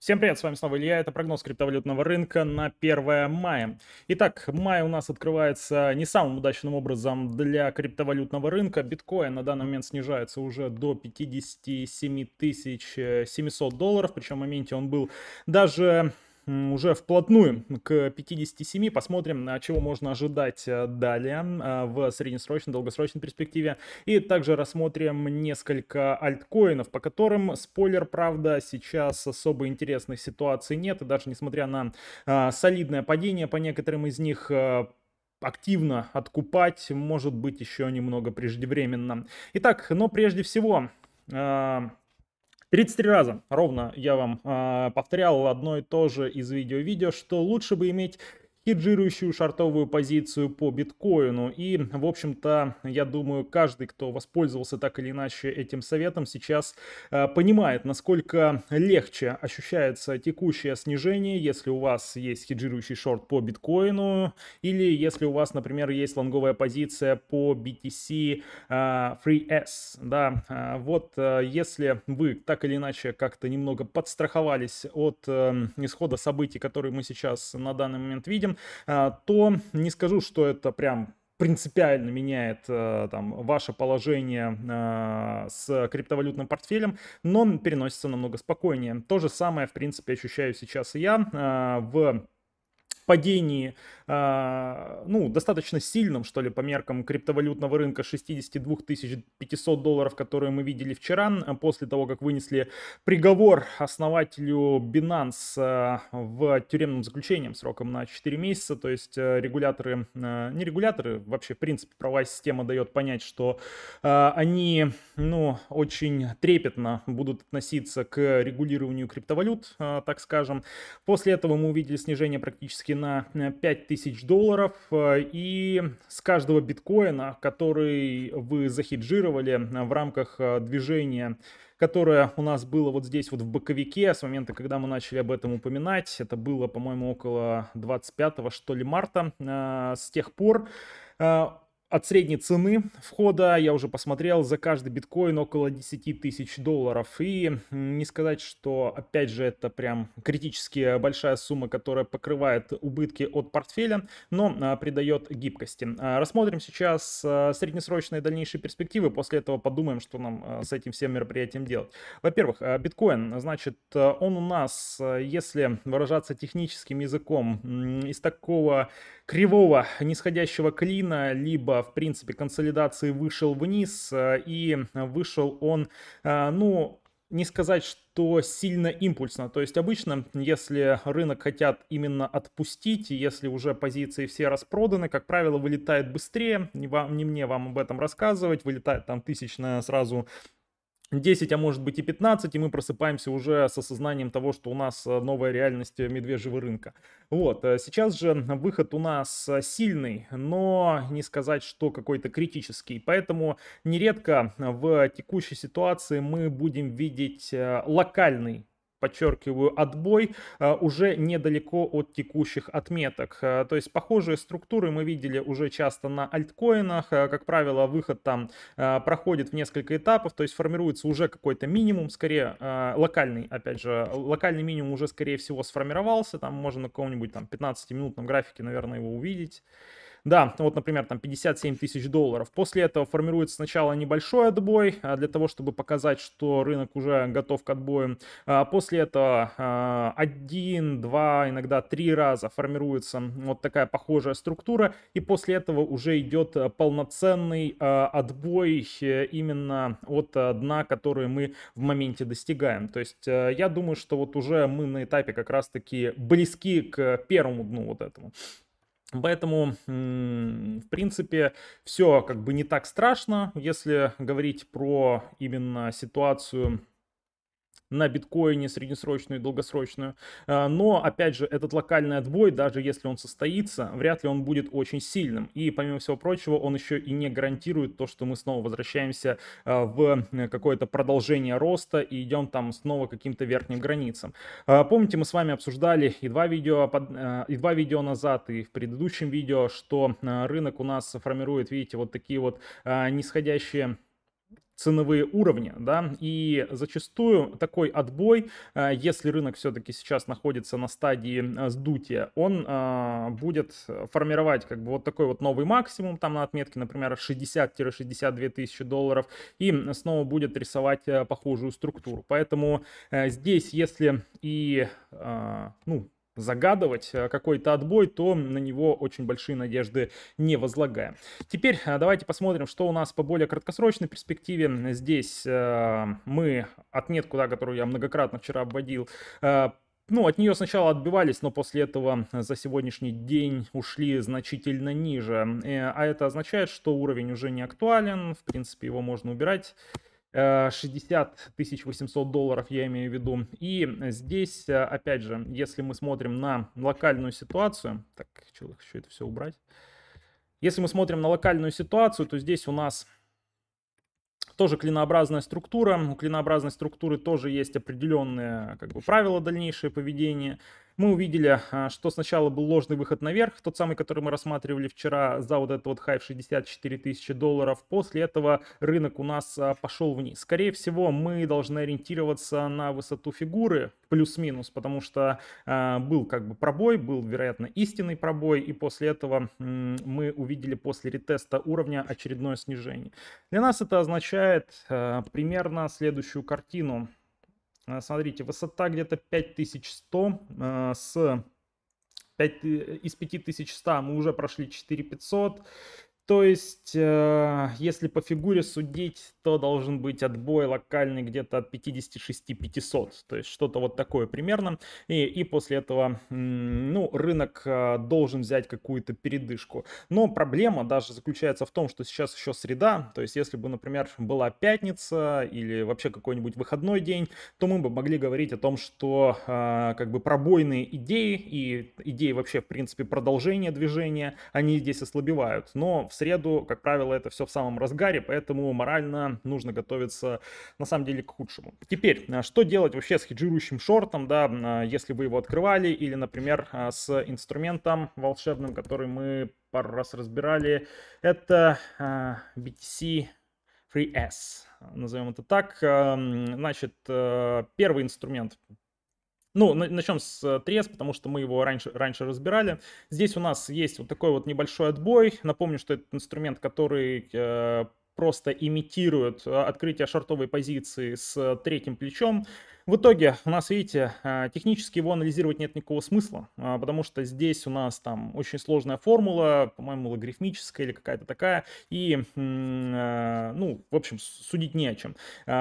Всем привет, с вами снова Илья, это прогноз криптовалютного рынка на 1 мая. Итак, май у нас открывается не самым удачным образом для криптовалютного рынка. Биткоин на данный момент снижается уже до 57 700 долларов, причем в моменте он был даже уже вплотную к 57. Посмотрим, а, чего можно ожидать а, далее а, в среднесрочной, долгосрочной перспективе. И также рассмотрим несколько альткоинов, по которым, спойлер, правда, сейчас особо интересных ситуаций нет. И даже несмотря на солидное падение по некоторым из них, активно откупать может быть еще немного преждевременно. Итак, но прежде всего... 33 раза ровно я вам э, повторял одно и то же из видео-видео, что лучше бы иметь хеджирующую шартовую позицию по биткоину. И, в общем-то, я думаю, каждый, кто воспользовался так или иначе этим советом, сейчас э, понимает, насколько легче ощущается текущее снижение, если у вас есть хеджирующий шорт по биткоину, или если у вас, например, есть лонговая позиция по BTC э, 3S. Да, э, вот э, если вы так или иначе как-то немного подстраховались от э, исхода событий, которые мы сейчас на данный момент видим, а, то не скажу, что это прям принципиально меняет э, там, ваше положение э, с криптовалютным портфелем, но переносится намного спокойнее. То же самое, в принципе, ощущаю сейчас и я э, в падении, а, ну, достаточно сильном, что ли, по меркам криптовалютного рынка 62 500 долларов, которые мы видели вчера, а после того, как вынесли приговор основателю Binance а, в тюремном заключении сроком на 4 месяца, то есть регуляторы, не регуляторы, вообще, в принципе, правовая система дает понять, что они, ну, очень трепетно будут относиться к регулированию криптовалют, так скажем. После этого мы увидели снижение практически на 5000 э, долларов. Э, и с каждого биткоина, который вы захеджировали э, в рамках движения которое у нас было вот здесь вот в боковике с момента, когда мы начали об этом упоминать. Это было, по-моему, около 25 что ли марта. С тех пор от средней цены входа, я уже посмотрел, за каждый биткоин около 10 тысяч долларов. И не сказать, что, опять же, это прям критически большая сумма, которая покрывает убытки от портфеля, но а, придает гибкости. А, рассмотрим сейчас а, среднесрочные дальнейшие перспективы, после этого подумаем, что нам с этим всем мероприятием делать. Во-первых, биткоин, значит, он у нас, если выражаться техническим языком, из такого кривого нисходящего клина, либо в принципе, консолидации вышел вниз, э, и вышел он, э, ну, не сказать, что сильно импульсно. То есть обычно, если рынок хотят именно отпустить, если уже позиции все распроданы, как правило, вылетает быстрее. Не, вам, не мне вам об этом рассказывать. Вылетает там тысячная сразу 10, а может быть и 15, и мы просыпаемся уже с осознанием того, что у нас э, новая реальность э, медвежьего рынка. Вот, э, сейчас же выход у нас сильный, но не сказать, что какой-то критический. Поэтому нередко в текущей ситуации мы будем видеть локальный подчеркиваю, отбой, а, уже недалеко от текущих отметок. А, то есть похожие структуры мы видели уже часто на альткоинах. А, как правило, выход там проходит в несколько этапов, то есть формируется уже какой-то минимум, скорее локальный, опять же, локальный минимум уже, скорее всего, сформировался. Там можно на каком-нибудь там 15-минутном графике, наверное, его увидеть. Да, вот, например, там 57 тысяч долларов. После этого формируется сначала небольшой отбой, а, для того, чтобы показать, что рынок уже готов к отбою. А, после этого а, один, два, иногда три раза формируется вот такая похожая структура, и после этого уже идет полноценный отбой э, именно от дна, который мы в моменте достигаем. То есть э, я думаю, что вот уже мы на этапе как раз-таки близки к первому дну вот этому. Поэтому, в принципе, все как бы не так страшно, если говорить про именно ситуацию на биткоине среднесрочную и долгосрочную. А, но, опять же, этот локальный отбой, даже если он состоится, вряд ли он будет очень сильным. И, помимо всего прочего, он еще и не гарантирует то, что мы снова возвращаемся а, в э, какое-то продолжение роста и идем там снова к каким-то верхним границам. А, помните, мы с вами обсуждали и два видео, и два видео назад, и в предыдущем видео, что рынок у нас формирует, видите, вот такие вот нисходящие ценовые уровни, да, и зачастую такой отбой, э, если рынок все-таки сейчас находится на стадии э, сдутия, он э, будет формировать как бы вот такой вот новый максимум там на отметке, например, 60-62 тысячи долларов, и снова будет рисовать похожую структуру. Поэтому здесь, если и, ну, загадывать э, какой-то отбой, то на него очень большие надежды не возлагаем. Теперь э, давайте посмотрим, что у нас по более краткосрочной перспективе. Здесь э, мы отметку, да, которую я многократно вчера обводил, ну, от нее сначала отбивались, но после этого за сегодняшний день ушли значительно ниже. А это означает, что уровень уже не актуален, в принципе, его можно убирать. 60 э, 800 долларов, я имею в виду. И э, здесь, э, опять же, если мы смотрим на локальную ситуацию, так, хочу это все убрать. Если мы смотрим на локальную ситуацию, то здесь у нас тоже клинообразная структура. У клинообразной структуры тоже есть определенные как бы, правила дальнейшего поведения. Мы увидели, а, что сначала был ложный выход наверх, тот самый, который мы рассматривали вчера за вот этот вот хайп 64 тысячи долларов. После этого рынок у нас а, пошел вниз. Скорее всего, мы должны ориентироваться на высоту фигуры плюс-минус, потому что э, был как бы пробой, был, вероятно, истинный пробой, и после этого э, мы увидели после ретеста уровня очередное снижение. Для нас это означает э, примерно следующую картину. Э, смотрите, высота где-то 5100 э, с 5, э, из 5100 мы уже прошли 4500, то есть, э, если по фигуре судить, то должен быть отбой локальный где-то от 56-500. То есть, что-то вот такое примерно. И, и после этого, ну, рынок э, должен взять какую-то передышку. Но проблема даже заключается в том, что сейчас еще среда. То есть, если бы, например, была пятница или вообще какой-нибудь выходной день, то мы бы могли говорить о том, что э, как бы пробойные идеи и идеи вообще, в принципе, продолжения движения, они здесь ослабевают. Но в среду, как правило, это все в самом разгаре, поэтому морально нужно готовиться на самом деле к худшему. Теперь, а, что делать вообще с хеджирующим шортом, да, а, если вы его открывали или, например, а, с инструментом волшебным, который мы пару раз разбирали, это BTC 3S, назовем это так. Значит, э, первый инструмент ну, начнем с э, трес, потому что мы его раньше, раньше разбирали. Здесь у нас есть вот такой вот небольшой отбой. Напомню, что это инструмент, который э, просто имитирует э, открытие шортовой позиции с э, третьим плечом. В итоге у нас, видите, а, технически его анализировать нет никакого смысла, а, потому что здесь у нас там очень сложная формула, по-моему, логарифмическая или какая-то такая, и, а, ну, в общем, судить не о чем.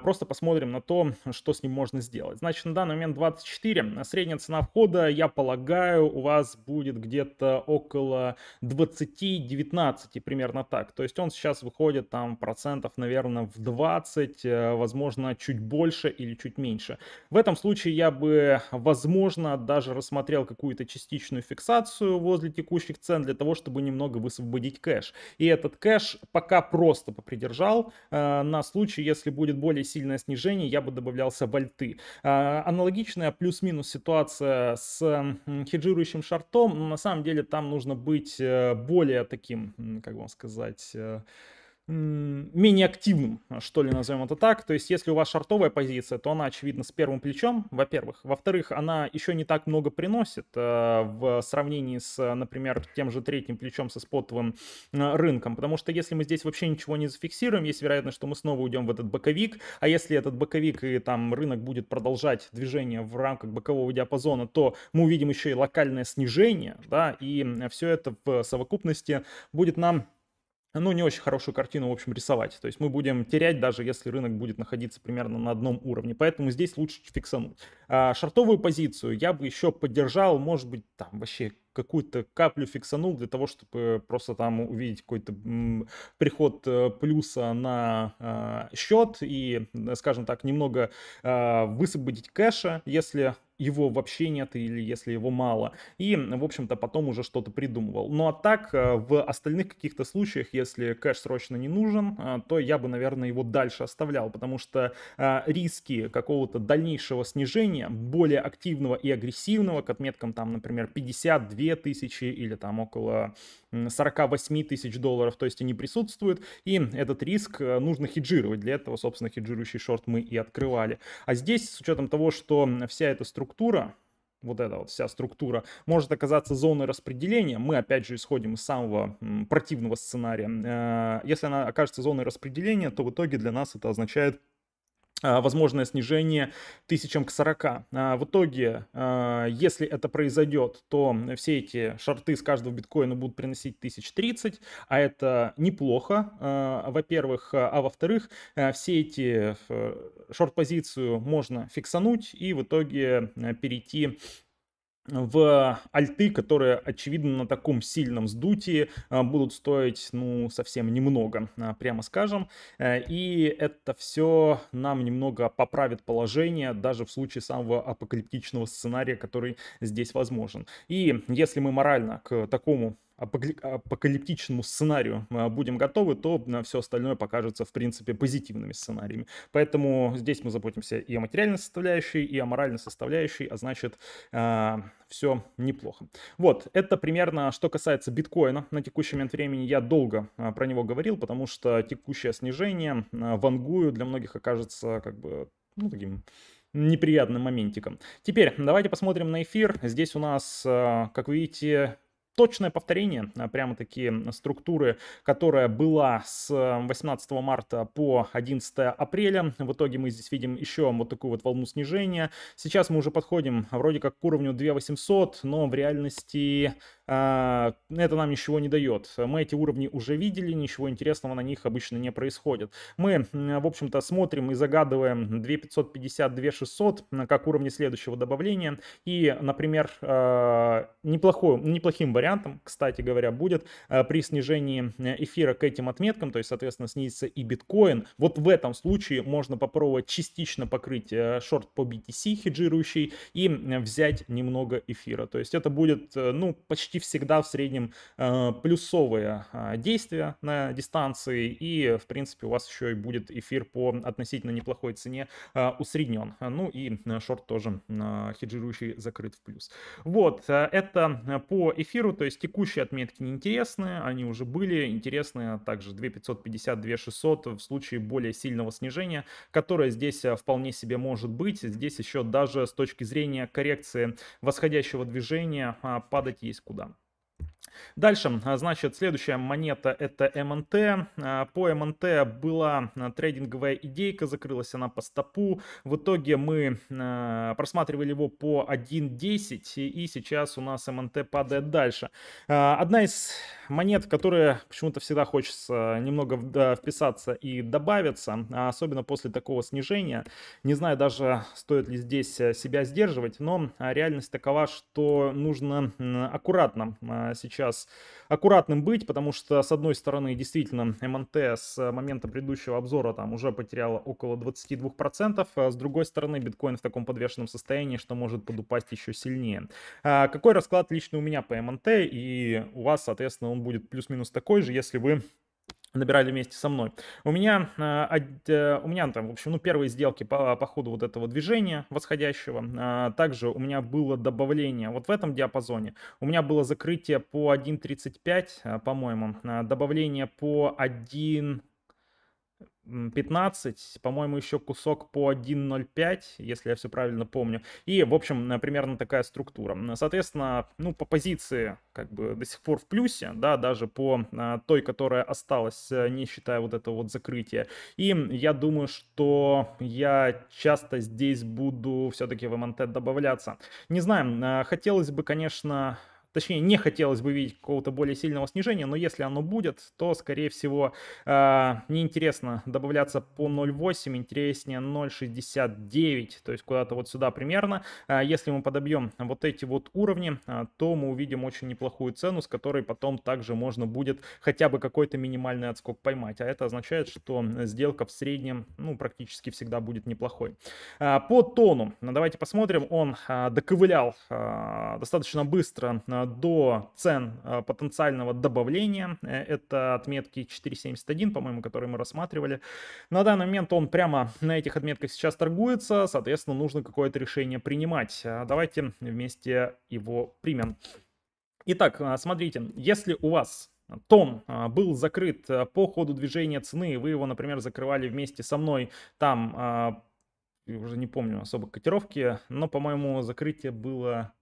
Просто посмотрим на то, что с ним можно сделать. Значит, на данный момент 24, средняя цена входа, я полагаю, у вас будет где-то около 20-19, примерно так. То есть он сейчас выходит там процентов, наверное, в 20, э, возможно, чуть больше или чуть меньше. В этом случае я бы, возможно, даже рассмотрел какую-то частичную фиксацию возле текущих цен для того, чтобы немного высвободить кэш. И этот кэш пока просто попридержал. Э, на случай, если будет более сильное снижение, я бы добавлялся в альты. Э, аналогичная плюс-минус ситуация с хеджирующим шартом. На самом деле там нужно быть э, более таким, как вам сказать, менее активным, что ли, назовем это так. То есть, если у вас шартовая позиция, то она, очевидно, с первым плечом, во-первых. Во-вторых, она еще не так много приносит э, в сравнении с, например, тем же третьим плечом со спотовым э, рынком. Потому что если мы здесь вообще ничего не зафиксируем, есть вероятность, что мы снова уйдем в этот боковик. А если этот боковик и там рынок будет продолжать движение в рамках бокового диапазона, то мы увидим еще и локальное снижение, да, и все это в совокупности будет нам ну, не очень хорошую картину, в общем, рисовать. То есть мы будем терять, даже если рынок будет находиться примерно на одном уровне. Поэтому здесь лучше фиксануть. А шортовую позицию я бы еще поддержал, может быть, там вообще какую-то каплю фиксанул для того, чтобы просто там увидеть какой-то приход э, плюса на а, счет и, скажем так, немного а, высвободить кэша, если его вообще нет или если его мало. И, в общем-то, потом уже что-то придумывал. Ну а так, э, в остальных каких-то случаях, если кэш срочно не нужен, э, то я бы, наверное, его дальше оставлял, потому что э, риски какого-то дальнейшего снижения, более активного и агрессивного, к отметкам там, например, 52 тысячи или там около 48 тысяч долларов, то есть они присутствуют, и этот риск э, нужно хеджировать. Для этого, собственно, хеджирующий шорт мы и открывали. А здесь, с учетом того, что вся эта структура, вот эта вот вся структура, может оказаться зоной распределения. Мы, опять же, исходим из самого противного сценария. Э, если она окажется зоной распределения, то в итоге для нас это означает а, возможное снижение тысячам к 40. А, в итоге, а, если это произойдет, то все эти шорты с каждого биткоина будут приносить 1030, а это неплохо, во-первых, а во-вторых, все эти э, шорт-позицию можно фиксануть и в итоге э, перейти в альты, которые, очевидно, на таком сильном сдутии а, будут стоить, ну, совсем немного, а, прямо скажем. Э, и это все нам немного поправит положение, даже в случае самого апокалиптичного сценария, который здесь возможен. И если мы морально к такому апокалиптичному сценарию э, будем готовы, то э, все остальное покажется, в принципе, позитивными сценариями. Поэтому здесь мы заботимся и о материальной составляющей, и о моральной составляющей, а значит, э, все неплохо. Вот, это примерно что касается биткоина. На текущий момент времени я долго про него говорил, потому что текущее снижение вангую для многих окажется как бы, ну, таким неприятным моментиком. Теперь давайте посмотрим на эфир. Здесь у нас, как вы видите, точное повторение, а, прямо такие структуры, которая была с 18 марта по 11 апреля. В итоге мы здесь видим еще вот такую вот волну снижения. Сейчас мы уже подходим вроде как к уровню 2800, но в реальности а, это нам ничего не дает. Мы эти уровни уже видели, ничего интересного на них обычно не происходит. Мы, в общем-то, смотрим и загадываем 2550, 2600 как уровни следующего добавления. И, например, а, неплохой, неплохим вариантом, кстати говоря, будет а, при снижении эфира к этим отметкам, то есть, соответственно, снизится и биткоин. Вот в этом случае можно попробовать частично покрыть э, шорт по BTC хеджирующий и взять немного эфира. То есть это будет, э, ну, почти всегда в среднем э, плюсовые а, действия на дистанции, и, в принципе, у вас еще и будет эфир по относительно неплохой цене а, усреднен. Ну и э, шорт тоже а, хеджирующий закрыт в плюс. Вот, э, это по эфиру, то есть текущие отметки неинтересны, они уже были, интересные также 2550, 2600 в случае более сильного снижения, которое здесь вполне себе может быть. Здесь еще даже с точки зрения коррекции восходящего движения падать есть куда. Дальше, а, значит, следующая монета это МНТ. А, по МНТ была а, трейдинговая идейка, закрылась она по стопу. В итоге мы просматривали его по 1.10 и сейчас у нас МНТ падает дальше. Одна из монет, которые почему-то всегда хочется немного вписаться и добавиться, особенно после такого снижения. Не знаю даже, стоит ли здесь себя сдерживать, но реальность такова, что нужно аккуратно сейчас сейчас аккуратным быть, потому что, с одной стороны, действительно, МНТ с момента предыдущего обзора там уже потеряла около 22%, а с другой стороны, биткоин в таком подвешенном состоянии, что может подупасть еще сильнее. А какой расклад лично у меня по МНТ, и у вас, соответственно, он будет плюс-минус такой же, если вы набирали вместе со мной. У меня, а, э, у меня там, в общем, ну, первые сделки по, по ходу вот этого движения восходящего. А, также у меня было добавление вот в этом диапазоне. У меня было закрытие по 1.35, а, по-моему, добавление по 1... 15, по-моему, еще кусок по 1.05, если я все правильно помню. И, в общем, э, примерно такая структура. Соответственно, ну, по позиции как бы до сих пор в плюсе, да, даже по э, той, которая осталась, э, не считая вот этого вот закрытия. И я думаю, что я часто здесь буду все-таки в МНТ добавляться. Не знаю, хотелось бы, конечно, Точнее, не хотелось бы видеть какого-то более сильного снижения, но если оно будет, то, скорее всего, а, неинтересно добавляться по 0.8, интереснее 0.69, то есть куда-то вот сюда примерно. А если мы подобьем вот эти вот уровни, а, то мы увидим очень неплохую цену, с которой потом также можно будет хотя бы какой-то минимальный отскок поймать. А это означает, что сделка в среднем, ну, практически всегда будет неплохой. по тону, ну, давайте посмотрим, он доковылял достаточно быстро Э, до цен э, потенциального добавления. Э, это отметки 4.71, по-моему, которые мы рассматривали. На данный момент он прямо на этих отметках сейчас торгуется, соответственно, нужно какое-то решение принимать. Давайте вместе его примем. Итак, смотрите, если у вас Тон был закрыт по ходу движения цены, вы его, например, закрывали вместе со мной там, уже не помню особо котировки, но, по-моему, закрытие было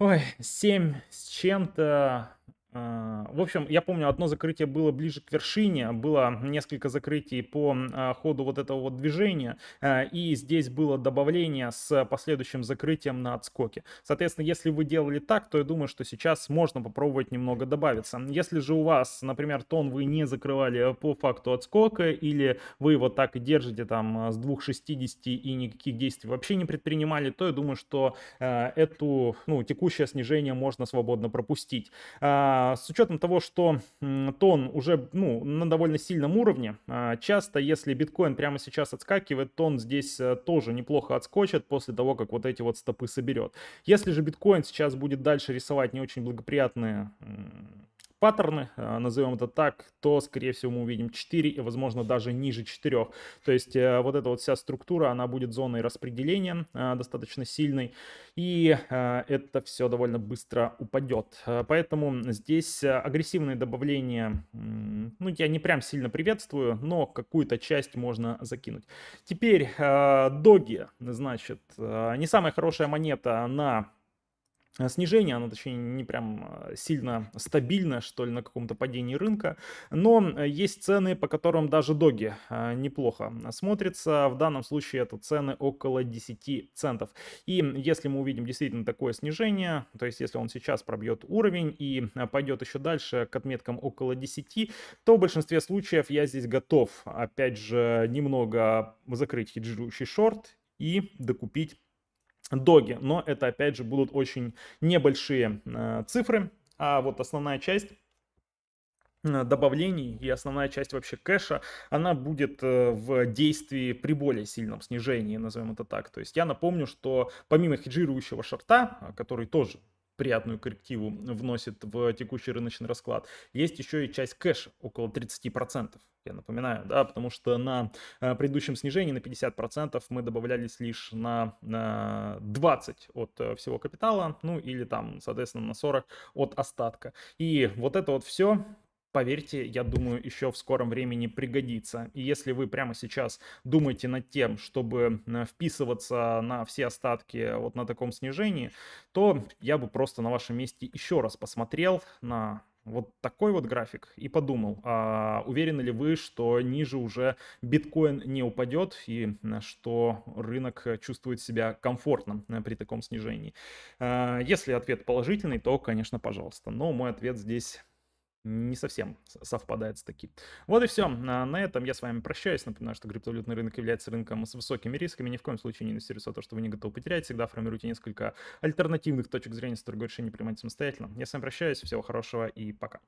Ой, 7 с чем-то а, в общем, я помню, одно закрытие было ближе к вершине, было несколько закрытий по а, ходу вот этого вот движения, а, и здесь было добавление с последующим закрытием на отскоке. Соответственно, если вы делали так, то я думаю, что сейчас можно попробовать немного добавиться. Если же у вас, например, тон вы не закрывали по факту отскока, или вы его так и держите там с 2,60 и никаких действий вообще не предпринимали, то я думаю, что эту, ну, текущее снижение можно свободно пропустить. А, с учетом того, что тон уже ну, на довольно сильном уровне, а, часто, если биткоин прямо сейчас отскакивает, тон здесь э, тоже неплохо отскочит после того, как вот эти вот стопы соберет. Если же биткоин сейчас будет дальше рисовать не очень благоприятные паттерны, э, назовем это так, то, скорее всего, мы увидим 4 и, возможно, даже ниже 4. То есть э, вот эта вот вся структура, она будет зоной распределения э, достаточно сильной, и это все довольно быстро упадет. Поэтому здесь агрессивные добавления, ну, я не прям сильно приветствую, но какую-то часть можно закинуть. Теперь доги, значит, не самая хорошая монета на Э, снижение, оно точнее не прям э, сильно стабильно, что ли, на каком-то падении рынка, но э, есть цены, по которым даже доги неплохо смотрятся, в данном случае это цены около 10 центов. И если мы увидим действительно такое снижение, то есть если он сейчас пробьет уровень и пойдет еще дальше к отметкам около 10, то в большинстве случаев я здесь готов, опять же, немного закрыть хеджирующий шорт и докупить доги, но это опять же будут очень небольшие э, цифры, а вот основная часть э, добавлений и основная часть вообще кэша, она будет э, в действии при более сильном снижении, назовем это так. То есть я напомню, что помимо хеджирующего шарта, а, который тоже приятную коррективу вносит в текущий рыночный расклад. Есть еще и часть кэш около 30%, я напоминаю, да, потому что на э, предыдущем снижении на 50% мы добавлялись лишь на 20 от э, всего капитала, ну или там, соответственно, на 40 от остатка. И вот это вот все поверьте, я думаю, еще в скором времени пригодится. И если вы прямо сейчас думаете над тем, чтобы э, вписываться на все остатки вот на таком снижении, то я бы просто на вашем месте еще раз посмотрел на вот такой вот график и подумал, а уверены ли вы, что ниже уже биткоин не упадет и что рынок чувствует себя комфортно э, при таком снижении? Э, если ответ положительный, то, конечно, пожалуйста. Но мой ответ здесь не совсем совпадает с таким. Вот и все. На этом я с вами прощаюсь. Напоминаю, что криптовалютный рынок является рынком с высокими рисками. Ни в коем случае не инвестируйте в то, что вы не готовы потерять. Всегда формируйте несколько альтернативных точек зрения, с торговых решений принимать самостоятельно. Я с вами прощаюсь. Всего хорошего и пока.